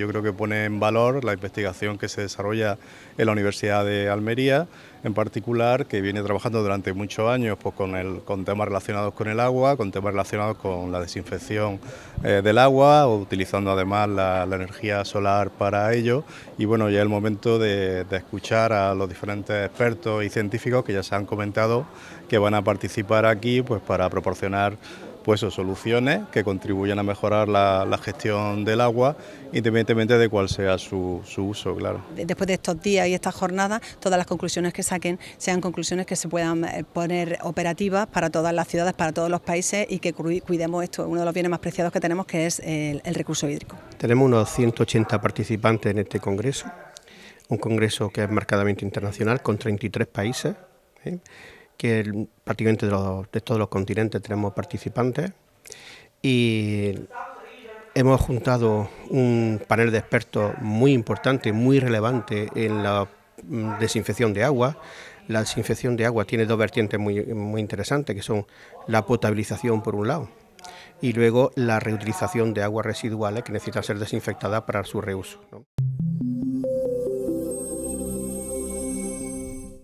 Yo creo que pone en valor la investigación que se desarrolla en la Universidad de Almería, en particular, que viene trabajando durante muchos años pues, con, el, con temas relacionados con el agua, con temas relacionados con la desinfección eh, del agua, utilizando además la, energía solar para ello. Y bueno, ya es el momento de, de escuchar a los diferentes expertos y científicos que ya se han comentado que van a participar aquí pues, para proporcionar pues, soluciones que contribuyan a mejorar la, gestión del agua, independientemente de cuál sea su, uso, claro. Después de estos días y estas jornadas, todas las conclusiones que saquen sean conclusiones que se puedan eh, poner operativas para todas las ciudades, para todos los países y que cuidemos esto, uno de los bienes más preciados que tenemos, que es el, recurso hídrico. Tenemos unos 180 participantes en este congreso, un congreso que es marcadamente internacional, con 33 países. ¿eh? que prácticamente de, todos los continentes tenemos participantes y hemos juntado un panel de expertos muy importante, muy relevante en la mm, desinfección de agua. La desinfección de agua tiene dos vertientes muy, interesantes, que son la potabilización por un lado y luego la reutilización de aguas residuales que necesitan ser desinfectadas para su reuso.